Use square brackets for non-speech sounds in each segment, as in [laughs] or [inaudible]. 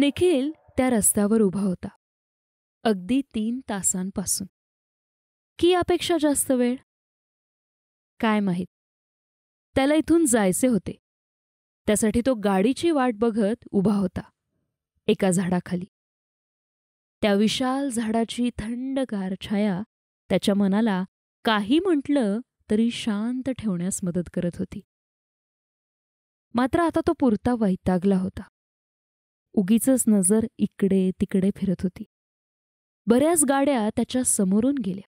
निखिल त्या रस्त्यावर उभा होता अगदी तीन तासांपासून की अपेक्षा जास्त वेळ काय माहीत त्याला इथून जायचे होते त्यासाठी तो गाडीची वाट बघत उभा होता एका झाडाखाली त्या विशाल झाडाची थंडगार छाया त्याच्या मनाला काही म्हटलं तरी शांत ठेवण्यास मदत करत होती मात्र आता तो पुरता वैतागला होता उगीच नजर इकडे तिकडे फिरत होती बऱ्याच गाड्या त्याच्या समोरून गेल्या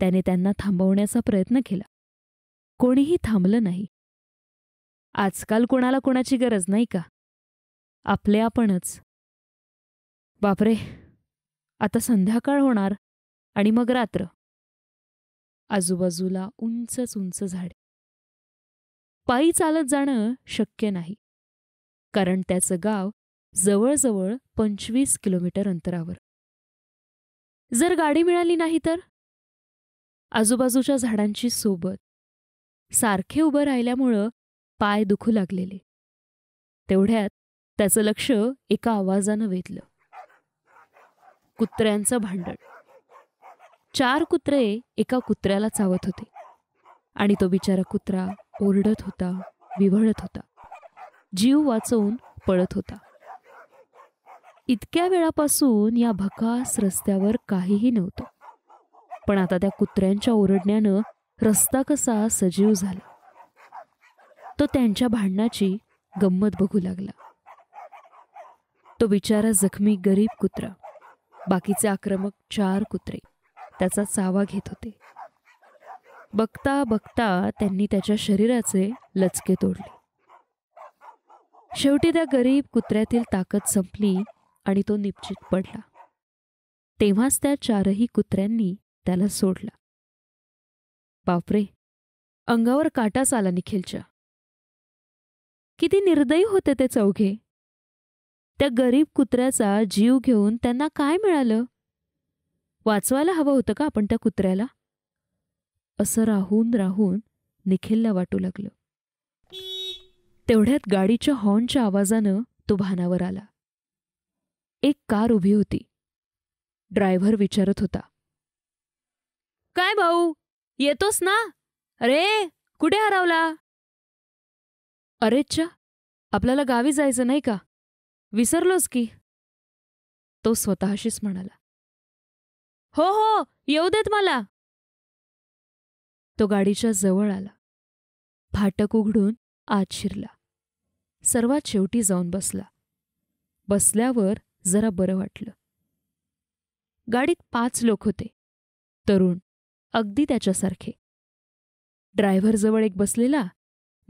त्याने त्यांना थांबवण्याचा प्रयत्न केला कोणीही थांबलं नाही आजकाल कोणाला कोणाची गरज नाही का आपले आपणच बापरे आता संध्याकाळ होणार आणि मग रात्र आजूबाजूला उंच उंच झाड पायी चालत जाणं शक्य नाही कारण त्याचं गाव जवळजवळ पंचवीस किलोमीटर अंतरावर जर गाडी मिळाली नाही तर आजूबाजूच्या झाडांची सोबत सारखे उभं राहिल्यामुळं पाय दुखू लागलेले तेवढ्यात त्याचं लक्ष एका आवाजानं वेधलं कुत्र्यांचं भांडण चार कुत्रे एका कुत्र्याला चावत होते आणि तो बिचारा कुत्रा ओरडत होता विव्हळत होता जीव वाचवून पळत होता इतक्या वेळापासून या भकास रस्त्यावर काहीही नव्हतं पण आता त्या कुत्र्यांच्या ओरडण्यानं रस्ता कसा सजीव झाला तो त्यांच्या भांडणाची गंमत बघू लागला तो बिचारा जखमी गरीब कुत्रा बाकीचे आक्रमक चार कुत्रे त्याचा चावा घेत होते बघता बघता त्यांनी त्याच्या शरीराचे लचके तोडले शेवटी त्या गरीब कुत्र्यातील ताकद संपली आणि तो निपचित पडला तेव्हाच त्या चारही कुत्र्यांनी त्याला सोडला बापरे अंगावर काटाच आला निखिलच्या किती निर्दयी होते ते चौघे त्या गरीब कुत्र्याचा जीव घेऊन त्यांना काय मिळालं वाचवायला हवं होतं का आपण त्या कुत्र्याला असं राहून राहून निखिलला वाटू लागलं तेवढ्यात गाडीच्या हॉर्नच्या आवाजानं तो भानावर आला एक कार उभी होती ड्रायव्हर विचारत होता काय भाऊ येतोस ना अरे कुठे हरवला अरेच्छा आपल्याला गावी जायचं नाही का विसरलोच की तो स्वतःशीच म्हणाला हो हो येऊ देत मला तो गाडीच्या जवळ आला फाटक उघडून आत शिरला सर्वात शेवटी जाऊन बसला बसल्यावर जरा बरं वाटलं गाडीत पाच लोक होते तरुण अगदी त्याच्यासारखे ड्रायव्हरजवळ एक बसलेला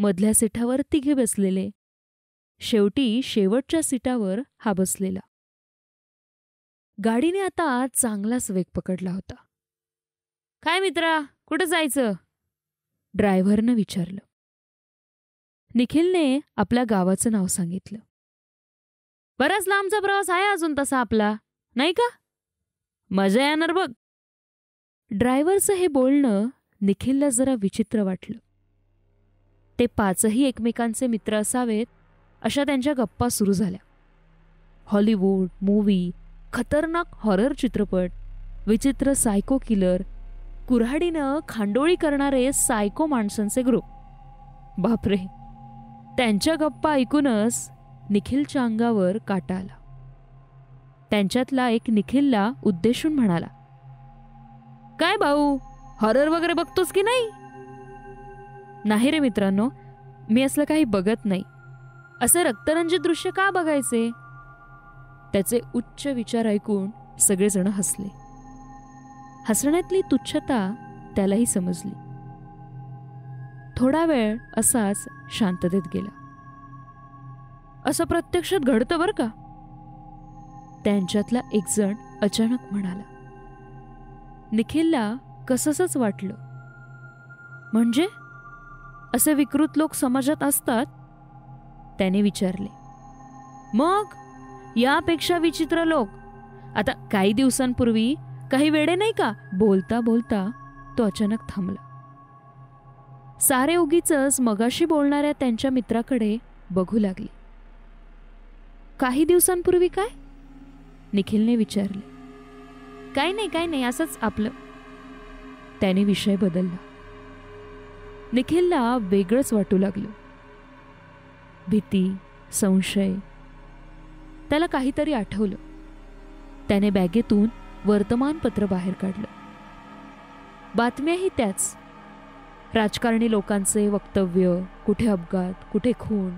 मधल्या सीटावर तिघे बसलेले शेवटी शेवटच्या सीटावर हा बसलेला गाडीने आता चांगलाच वेग पकडला होता काय मित्रा कुठं जायचं ड्रायव्हरनं विचारलं निखिलने आपल्या गावाचं नाव सांगितलं बराच लांबचा प्रवास आहे अजून तसा आपला नाही का मजा येणार बघ ड्रायव्हरचं हे बोलणं निखिलला जरा विचित्र वाटलं ते पाचही एकमेकांचे मित्र असावेत अशा त्यांच्या गप्पा सुरू झाल्या हॉलिवूड मूव्ही खतरनाक हॉरर चित्रपट विचित्र सायको किलर कुऱ्हाडीनं खांडोळी करणारे सायको माणसांचे ग्रुप बापरे त्यांच्या गप्पा ऐकूनच निखिलच्या अंगावर काटा आला त्यांच्यातला एक निखिलला उद्देशून म्हणाला काय भाऊ हॉरर वगैरे बघतोस की नाही नाही रे मित्रांनो मी असलं काही बघत नाही असं रक्तरंजित दृश्य का बघायचे त्याचे उच्च विचार ऐकून सगळेजण हसले हसण्यातली तुच्छता त्यालाही समजली थोडा वेळ असाच शांततेत गेला असं प्रत्यक्षात घडतं बरं का त्यांच्यातला जण अचानक म्हणाला निखिलला कसंच वाटलं म्हणजे असे विकृत लोक समाजात असतात त्याने विचारले मग यापेक्षा विचित्र लोक आता काही दिवसांपूर्वी काही वेळे नाही का बोलता बोलता तो अचानक थांबला सारे उगीच मगाशी बोलणाऱ्या त्यांच्या मित्राकडे बघू लागले काही दिवसांपूर्वी काय निखिलने विचारले काय नाही काय नाही असंच आपलं त्याने विषय बदलला निखिलला वेगळंच वाटू लागलं भीती संशय त्याला काहीतरी आठवलं त्याने बॅगेतून वर्तमानपत्र बाहेर काढलं बातम्याही त्याच राजकारणी लोकांचे वक्तव्य कुठे अपघात कुठे खून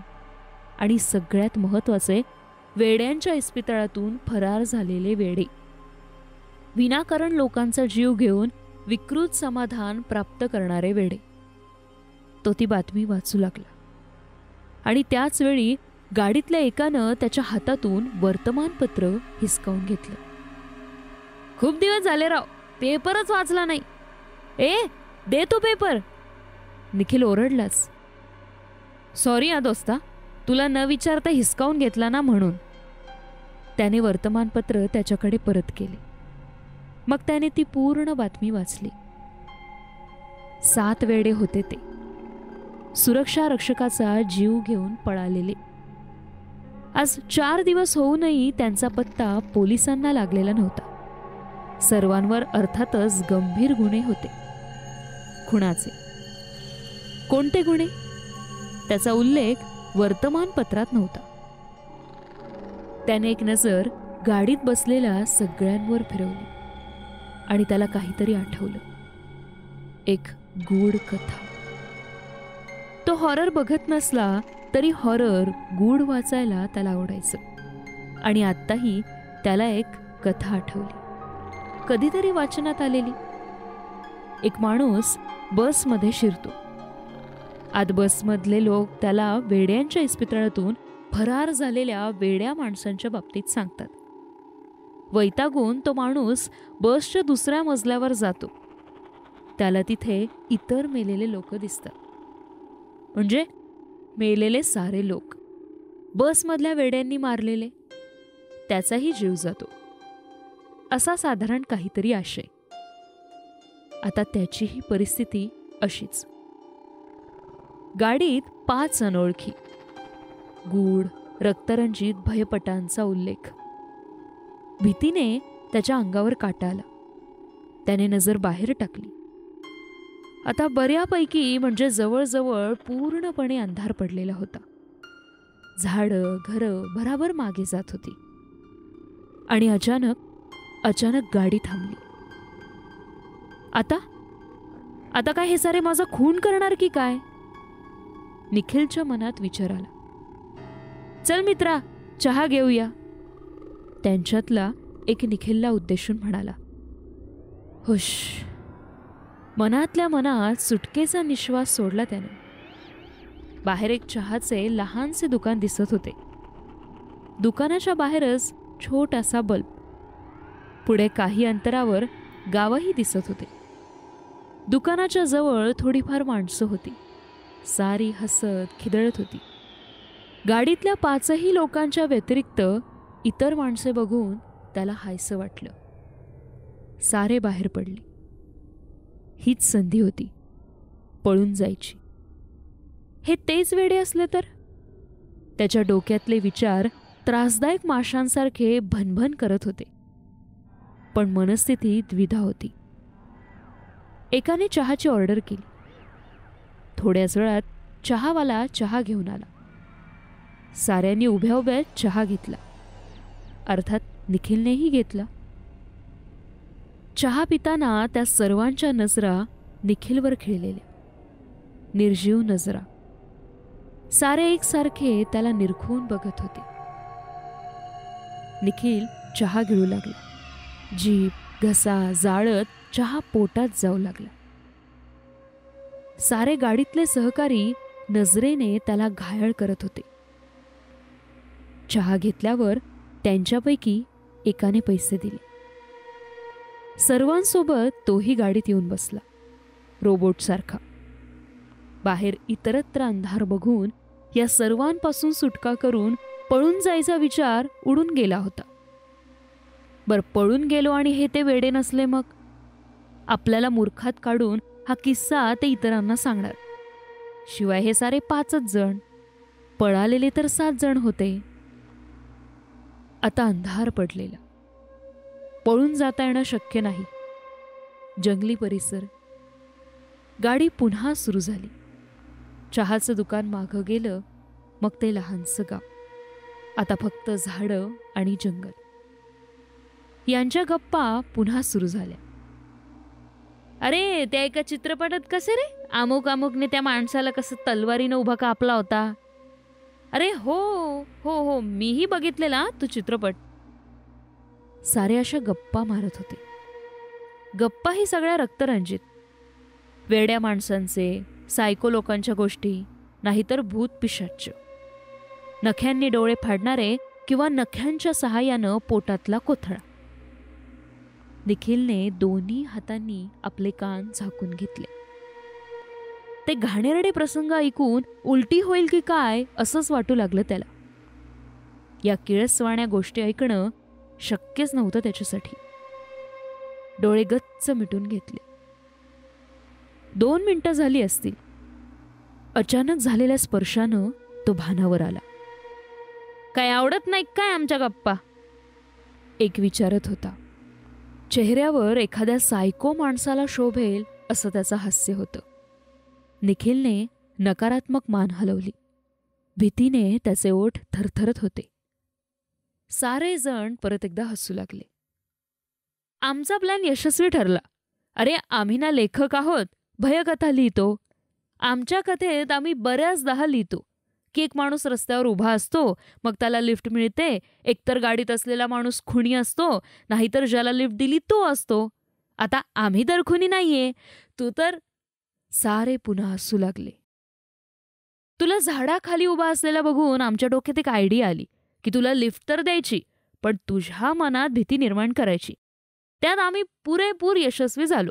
आणि सगळ्यात महत्त्वाचे वेड्यांच्या इस्पितळातून फरार झालेले वेडे विनाकारण लोकांचा जीव घेऊन विकृत समाधान प्राप्त करणारे वेडे तो ती बातमी वाचू लागला आणि त्याचवेळी गाडीतल्या एकानं त्याच्या हातातून वर्तमानपत्र हिसकावून घेतलं खूप दिवस झाले राव पेपरच वाचला नाही ए दे तो पेपर निखिल ओरडलाच सॉरी आ दोस्ता तुला न विचारता हिसकावून घेतला ना म्हणून त्याने वर्तमानपत्र त्याच्याकडे परत केले मग त्याने ती पूर्ण बातमी वाचली सात वेडे होते ते सुरक्षा रक्षकाचा जीव घेऊन पळालेले आज चार दिवस होऊनही त्यांचा पत्ता पोलिसांना लागलेला नव्हता सर्वांवर अर्थातच गंभीर गुन्हे होते खुणाचे कोणते गुणे त्याचा उल्लेख वर्तमानपत्रात नव्हता त्याने एक नजर गाडीत बसलेल्या सगळ्यांवर फिरवली आणि त्याला काहीतरी आठवलं एक गूढ कथा तो हॉरर बघत नसला तरी हॉरर गूढ वाचायला त्याला आवडायचं आणि आत्ताही त्याला एक कथा आठवली कधीतरी वाचनात आलेली एक माणूस बसमध्ये शिरतो आत बसमधले लोक त्याला वेड्यांच्या इस्पितळातून फरार झालेल्या वेड्या माणसांच्या बाबतीत सांगतात वैतागून तो माणूस बसच्या दुसऱ्या मजल्यावर जातो त्याला तिथे इतर मेलेले लोक दिसतात म्हणजे मेलेले सारे लोक बसमधल्या वेड्यांनी मारलेले त्याचाही जीव जातो असा साधारण काहीतरी आशय आता त्याचीही परिस्थिती अशीच गाडीत पाच अनोळखी गूढ रक्तरंजित भयपटांचा उल्लेख भीतीने त्याच्या अंगावर काटा आला त्याने नजर बाहेर टाकली आता बऱ्यापैकी म्हणजे जवळजवळ पूर्णपणे अंधार पडलेला होता झाडं घर भराभर मागे जात होती आणि अचानक अचानक गाडी थांबली आता आता काय हे सारे माझा खून करणार की काय निखिलच्या मनात विचार आला चल मित्रा चहा घेऊया त्यांच्यातला एक निखिलला उद्देशून म्हणाला हुश मनातल्या मनात सुटकेचा निश्वास सोडला त्याने बाहेर एक चहाचे लहानसे दुकान दिसत होते दुकानाच्या बाहेरच छोटासा बल्ब पुढे काही अंतरावर गावही दिसत होते दुकानाच्या जवळ थोडीफार माणसं होती सारी हसत खिदळत होती गाडीतल्या पाचही लोकांच्या व्यतिरिक्त इतर माणसे बघून त्याला हायसं वाटलं सारे बाहेर पडले हीच संधी होती पळून जायची हे तेच वेडे असले तर त्याच्या डोक्यातले विचार त्रासदायक माशांसारखे भनभन करत होते पण मनस्थिती द्विधा होती एकाने चहाची ऑर्डर केली थोड्याच वेळात चहावाला चहा घेऊन आला साऱ्यांनी उभ्या उभ्या चहा घेतला अर्थात निखिलनेही घेतला चहा पिताना त्या सर्वांच्या नजरा निखिलवर खेळलेल्या निर्जीव नजरा सारे एकसारखे त्याला निरखून बघत होते निखिल चहा गिळू लागला जीभ घसा जाळत चहा पोटात जाऊ लागला सारे गाडीतले सहकारी नजरेने त्याला घायाळ करत होते चहा घेतल्यावर त्यांच्यापैकी एकाने पैसे दिले सर्वांसोबत तोही गाडीत येऊन बसला रोबोट सारखा बाहेर इतरत्र अंधार बघून या सर्वांपासून सुटका करून पळून जायचा विचार उडून गेला होता बर पळून गेलो आणि हे ते वेडे नसले मग आपल्याला मूर्खात काढून हा किस्सा ते इतरांना सांगणार शिवाय हे सारे पाचच जण पळालेले तर सात जण होते आता अंधार पडलेला पळून जाता येणं शक्य नाही जंगली परिसर गाडी पुन्हा सुरू झाली चहाचं दुकान मागं गेलं मग ते लहानसं गाव आता फक्त झाडं आणि जंगल यांच्या गप्पा पुन्हा सुरू झाल्या अरे त्या एका चित्रपटात कसे रे अमुक अमुकने त्या माणसाला कसं तलवारीनं उभा कापला होता अरे हो हो हो मीही बघितलेला तो चित्रपट सारे अशा गप्पा मारत होते गप्पा ही सगळ्या रक्तरंजित वेड्या माणसांचे सायको लोकांच्या गोष्टी नाहीतर भूत पिशाच नख्यांनी डोळे फाडणारे किंवा नख्यांच्या सहाय्यानं पोटातला कोथळा निखिलने दोन्ही हातांनी आपले कान झाकून घेतले ते घाणेरडे प्रसंग ऐकून उलटी होईल की काय असंच वाटू लागलं त्याला या किळसवाण्या गोष्टी ऐकणं शक्यच नव्हतं त्याच्यासाठी डोळे गच्च मिटून घेतले दोन मिनटं झाली असतील अचानक झालेल्या स्पर्शानं तो भानावर आला काय आवडत नाही काय आमच्या गप्पा एक विचारत होता चेहऱ्यावर एखाद्या सायको माणसाला शोभेल असं त्याचं हास्य होतं निखिलने नकारात्मक मान हलवली भीतीने त्याचे ओठ थरथरत होते सारे जण परत एकदा हसू लागले आमचा प्लॅन यशस्वी ठरला अरे आम्ही ना लेखक आहोत भयकथा लिहितो आमच्या कथेत आम्ही बऱ्याचदा लिहितो की एक माणूस रस्त्यावर उभा असतो मग त्याला लिफ्ट मिळते एकतर गाडीत असलेला माणूस खुणी असतो नाहीतर ज्याला लिफ्ट दिली तो असतो आता आम्ही तर खुनी नाहीये तू तर सारे पुन्हा हसू लागले तुला झाडाखाली उभा असलेला बघून आमच्या डोक्यात एक आयडिया आली की तुला लिफ्ट तर द्यायची पण तुझ्या मनात भीती निर्माण करायची त्यात आम्ही पुरेपूर यशस्वी झालो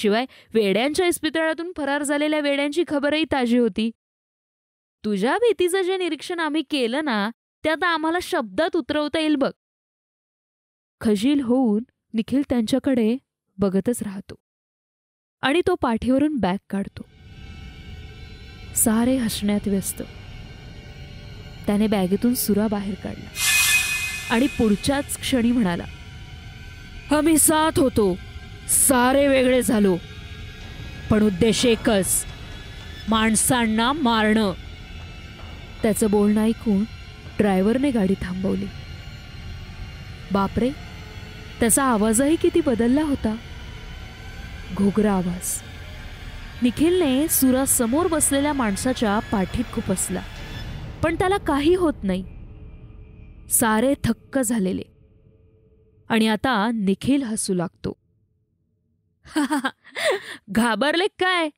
शिवाय वेड्यांच्या इस्पितळातून फरार झालेल्या वेड्यांची खबरही ताजी होती तुझ्या भीतीचं जे निरीक्षण आम्ही केलं ना ते आता आम्हाला शब्दात उतरवता येईल बघ खजील होऊन निखिल त्यांच्याकडे बघतच राहतो आणि तो पाठीवरून बॅग काढतो सारे हसण्यात व्यस्त त्याने बॅगेतून सुरा बाहेर काढला आणि पुढच्याच क्षणी म्हणाला आम्ही साथ होतो सारे वेगळे झालो पण उद्देश एकच माणसांना मारणं त्याचं बोलणं ऐकून ड्रायव्हरने गाडी थांबवली बापरे त्याचा आवाजही किती बदलला होता घोगरा आवाज निखिलने सुरासमोर बसलेल्या माणसाच्या पाठीत खुपसला पण त्याला काही होत नाही सारे थक्क झालेले आणि आता निखिल हसू लागतो [laughs] घाबरले काय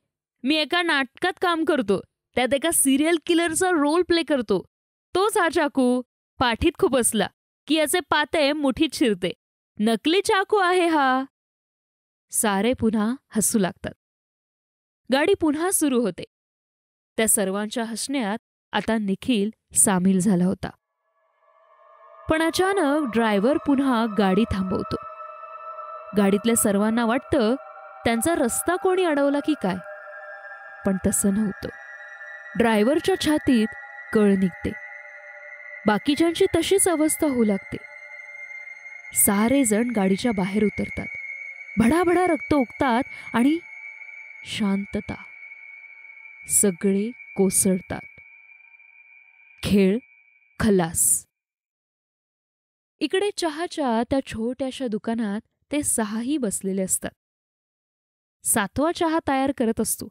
मी एका नाटकात काम करतो त्यात एका सिरियल किलरचा रोल प्ले करतो तोच हा चाकू पाठीत खूप असला की याचे पाते मुठीत शिरते नकली चाकू आहे हा सारे पुन्हा हसू लागतात गाडी पुन्हा सुरू होते त्या सर्वांच्या हसण्यात आता निखिल सामील झाला होता पण अचानक ड्रायव्हर पुन्हा गाडी थांबवतो गाडीतल्या सर्वांना वाटतं त्यांचा रस्ता कोणी अडवला की काय पण तसं नव्हतं ड्रायव्हरच्या छातीत कळ निघते बाकीच्यांची तशीच अवस्था होऊ लागते सारे जण गाडीच्या बाहेर उतरतात भडाभडा रक्त उगतात आणि शांतता सगळे कोसळतात खेळ खलास इकडे चहाच्या त्या छोट्याशा दुकानात ते सहाही बसलेले असतात सातवा चहा तयार करत असतो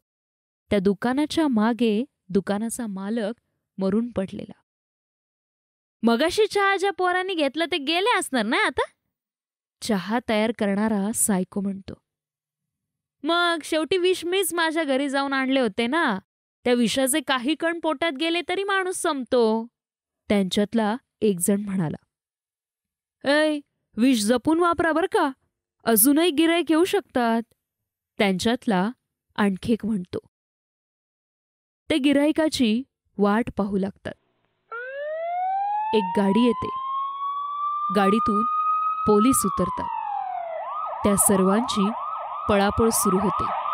त्या दुकानाच्या मागे दुकानाचा मालक मरून पडलेला मगाशी चहा ज्या पोरांनी घेतलं ते गेले असणार ना आता चहा तयार करणारा सायको म्हणतो मग शेवटी विष मीच माझ्या घरी जाऊन आणले होते ना त्या विषाचे काही कण पोटात गेले तरी माणूस संपतो त्यांच्यातला एक जण म्हणाला ऐ विष जपून वापरा बरं का अजूनही गिरायक येऊ शकतात त्यांच्यातला आणखी एक म्हणतो ते गिरायकाची वाट पाहू लागतात एक गाडी येते गाडीतून पोलीस उतरतात त्या सर्वांची पळापळ सुरू होते